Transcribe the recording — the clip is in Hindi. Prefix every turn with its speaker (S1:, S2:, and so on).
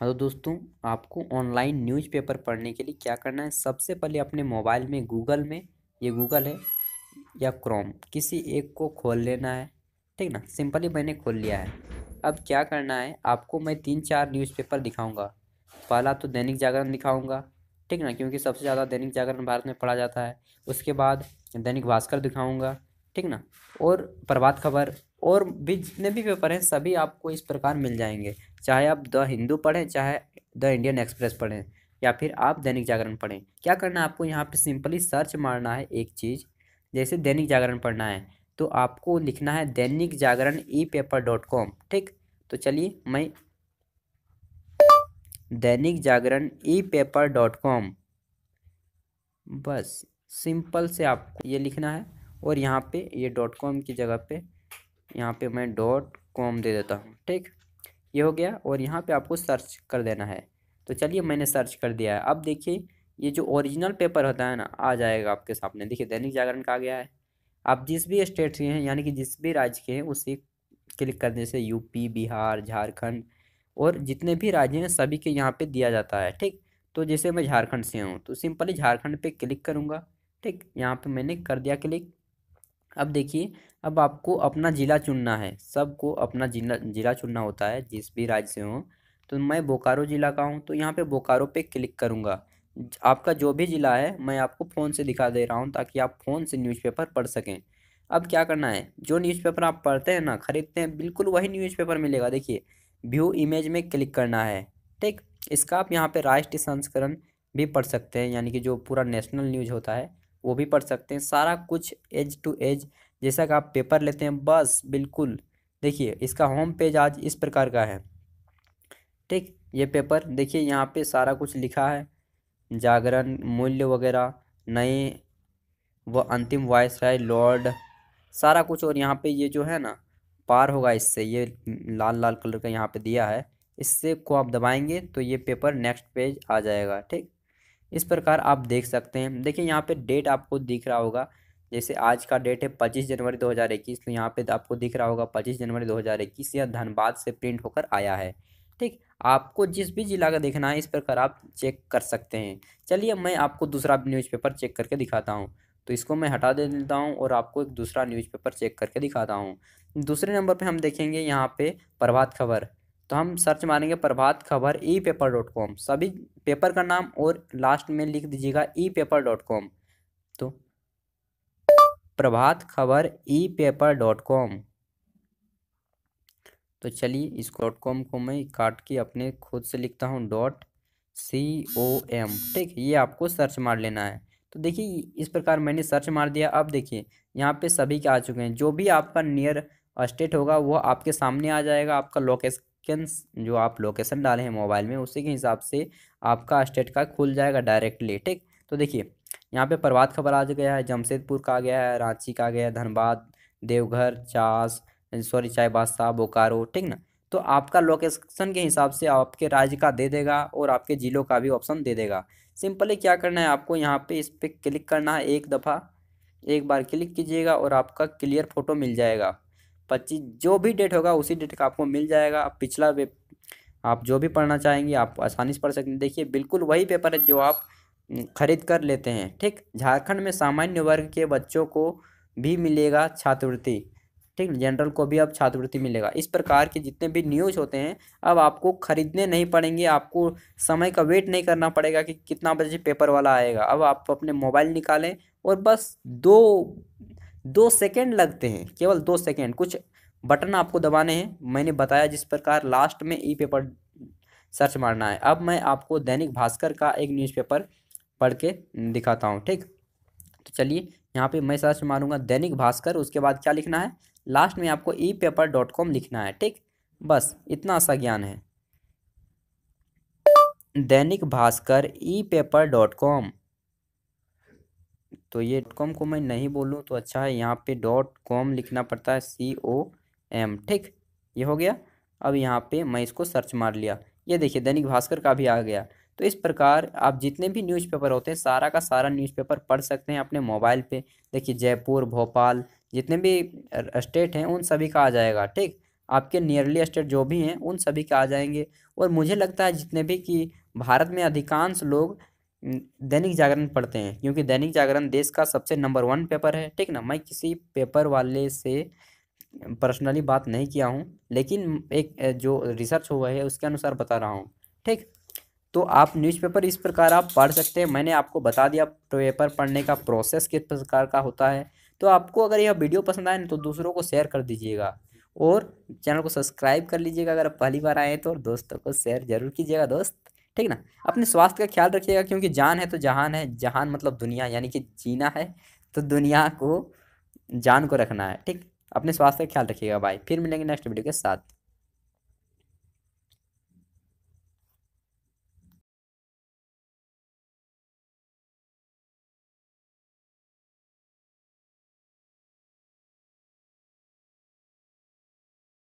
S1: हाँ तो दोस्तों आपको ऑनलाइन न्यूज़पेपर पढ़ने के लिए क्या करना है सबसे पहले अपने मोबाइल में गूगल में ये गूगल है या क्रोम किसी एक को खोल लेना है ठीक ना सिंपली मैंने खोल लिया है अब क्या करना है आपको मैं तीन चार न्यूज़पेपर दिखाऊंगा पहला तो दैनिक जागरण दिखाऊंगा ठीक ना क्योंकि सबसे ज़्यादा दैनिक जागरण भारत में पढ़ा जाता है उसके बाद दैनिक भास्कर दिखाऊँगा ठीक ना और प्रभात खबर और भी जितने भी पेपर हैं सभी आपको इस प्रकार मिल जाएंगे चाहे आप द हिंदू पढ़ें चाहे द इंडियन एक्सप्रेस पढ़ें या फिर आप दैनिक जागरण पढ़ें क्या करना है आपको यहाँ पर सिंपली सर्च मारना है एक चीज़ जैसे दैनिक जागरण पढ़ना है तो आपको लिखना है Dainik Jagran e paper dot com ठीक तो चलिए मैं Dainik Jagran e paper dot com बस सिंपल से आपको ये लिखना है और यहाँ पे ये डॉट कॉम की जगह पे यहाँ पे मैं डॉट कॉम दे देता हूँ ठीक ये हो गया और यहाँ पे आपको सर्च कर देना है तो चलिए मैंने सर्च कर दिया है अब देखिए ये जो ओरिजिनल पेपर होता है ना आ जाएगा आपके सामने देखिए दैनिक जागरण का आ गया है आप जिस भी स्टेट के हैं यानी कि जिस भी राज्य के हैं उसे क्लिक करने से यूपी बिहार झारखंड और जितने भी राज्य हैं सभी के यहाँ पर दिया जाता है ठीक तो जैसे मैं झारखंड से हूँ तो सिंपली झारखंड पर क्लिक करूँगा ठीक यहाँ पर मैंने कर दिया क्लिक अब देखिए अब आपको अपना ज़िला चुनना है सबको अपना जिला ज़िला चुनना होता है जिस भी राज्य से हो तो मैं बोकारो ज़िला का हूँ तो यहाँ पे बोकारो पे क्लिक करूँगा आपका जो भी ज़िला है मैं आपको फ़ोन से दिखा दे रहा हूँ ताकि आप फ़ोन से न्यूज़पेपर पढ़ सकें अब क्या करना है जो न्यूज़पेपर आप पढ़ते हैं ना ख़रीदते हैं बिल्कुल वही न्यूज़पेपर मिलेगा देखिए व्यू इमेज में क्लिक करना है ठीक इसका आप यहाँ पर राष्ट्रीय संस्करण भी पढ़ सकते हैं यानी कि जो पूरा नेशनल न्यूज़ होता है वो भी पढ़ सकते हैं सारा कुछ एज टू एज जैसा कि आप पेपर लेते हैं बस बिल्कुल देखिए इसका होम पेज आज इस प्रकार का है ठीक ये पेपर देखिए यहाँ पे सारा कुछ लिखा है जागरण मूल्य वगैरह नए व अंतिम वॉयस राय लॉर्ड सारा कुछ और यहाँ पे ये जो है ना पार होगा इससे ये लाल लाल कलर का यहाँ पे दिया है इससे को आप दबाएंगे तो ये पेपर नेक्स्ट पेज आ जाएगा ठीक इस प्रकार आप देख सकते हैं देखिए यहाँ पे डेट आपको दिख रहा होगा जैसे आज का डेट है पच्चीस जनवरी दो हज़ार इक्कीस तो यहाँ पे तो आपको दिख रहा होगा पच्चीस जनवरी दो हज़ार इक्कीस यह धनबाद से प्रिंट होकर आया है ठीक आपको जिस भी ज़िला का देखना है इस प्रकार आप चेक कर सकते हैं चलिए मैं आपको दूसरा न्यूज़पेपर चेक करके दिखाता हूँ तो इसको मैं हटा दे देता हूँ और आपको एक दूसरा न्यूज़पेपर चेक करके दिखाता हूँ दूसरे नंबर पर हम देखेंगे यहाँ पे प्रभात खबर तो हम सर्च मारेंगे Prabhat Khabar e paper dot com सभी पेपर का नाम और लास्ट में लिख दीजिएगा ई पेपर डॉट कॉम तो प्रभात Khabar e paper dot com तो चलिए इस डॉट कॉम को मैं काट के अपने खुद से लिखता हूँ डॉट सी ओ एम ठीक ये आपको सर्च मार लेना है तो देखिए इस प्रकार मैंने सर्च मार दिया अब देखिए यहाँ पे सभी के आ चुके हैं जो भी आपका नियर स्टेट होगा वो आपके सामने आ जाएगा आपका लोकेशन लोकेशन जो आप लोकेशन डाले हैं मोबाइल में उसी के हिसाब से आपका स्टेट का खुल जाएगा डायरेक्टली ठीक तो देखिए यहाँ पे प्रभात खबर आ गया है जमशेदपुर का आ गया है रांची का आ गया है धनबाद देवघर चास सॉरी चाय बादशाह बोकारो ठीक ना तो आपका लोकेशन के हिसाब से आपके राज्य का दे देगा और आपके ज़िलों का भी ऑप्शन दे देगा सिंपली क्या करना है आपको यहाँ पे इस पर क्लिक करना है एक दफ़ा एक बार क्लिक कीजिएगा और आपका क्लियर फोटो मिल जाएगा पच्चीस जो भी डेट होगा उसी डेट का आपको मिल जाएगा आप पिछला आप जो भी पढ़ना चाहेंगे आप आसानी से पढ़ सकते हैं देखिए बिल्कुल वही पेपर है जो आप खरीद कर लेते हैं ठीक झारखंड में सामान्य वर्ग के बच्चों को भी मिलेगा छात्रवृत्ति ठीक जनरल को भी अब छात्रवृत्ति मिलेगा इस प्रकार के जितने भी न्यूज़ होते हैं अब आपको खरीदने नहीं पड़ेंगे आपको समय का वेट नहीं करना पड़ेगा कि कितना बजे पेपर वाला आएगा अब आप अपने मोबाइल निकालें और बस दो दो सेकेंड लगते हैं केवल दो सेकेंड कुछ बटन आपको दबाने हैं मैंने बताया जिस प्रकार लास्ट में ई पेपर सर्च मारना है अब मैं आपको दैनिक भास्कर का एक न्यूज़पेपर पढ़ के दिखाता हूँ ठीक तो चलिए यहाँ पे मैं सर्च मारूँगा दैनिक भास्कर उसके बाद क्या लिखना है लास्ट में आपको ई पेपर डॉट कॉम लिखना है ठीक बस इतना सा ज्ञान है Dainik Bhaskar e paper dot com तो ये डॉट कॉम को मैं नहीं बोलूँ तो अच्छा है यहाँ पे डॉट कॉम लिखना पड़ता है सी ओ एम ठीक ये हो गया अब यहाँ पे मैं इसको सर्च मार लिया ये देखिए दैनिक भास्कर का भी आ गया तो इस प्रकार आप जितने भी न्यूज़पेपर होते हैं सारा का सारा न्यूज़पेपर पढ़ सकते हैं अपने मोबाइल पे देखिए जयपुर भोपाल जितने भी स्टेट हैं उन सभी का आ जाएगा ठीक आपके नियरली स्टेट जो भी हैं उन सभी के आ जाएंगे और मुझे लगता है जितने भी कि भारत में अधिकांश लोग दैनिक जागरण पढ़ते हैं क्योंकि दैनिक जागरण देश का सबसे नंबर वन पेपर है ठीक ना मैं किसी पेपर वाले से पर्सनली बात नहीं किया हूँ लेकिन एक जो रिसर्च हुआ है उसके अनुसार बता रहा हूँ ठीक तो आप न्यूज़पेपर इस प्रकार आप पढ़ सकते हैं मैंने आपको बता दिया पेपर पढ़ने का प्रोसेस किस प्रकार का होता है तो आपको अगर यह वीडियो पसंद आए तो दूसरों को शेयर कर दीजिएगा और चैनल को सब्सक्राइब कर लीजिएगा अगर पहली बार आए तो और दोस्तों को शेयर जरूर कीजिएगा दोस्त ठीक ना अपने स्वास्थ्य का ख्याल रखिएगा क्योंकि जान है तो जहान है जहान मतलब दुनिया यानी कि जीना है तो दुनिया को जान को रखना है ठीक अपने स्वास्थ्य का ख्याल रखिएगा भाई फिर मिलेंगे नेक्स्ट वीडियो के साथ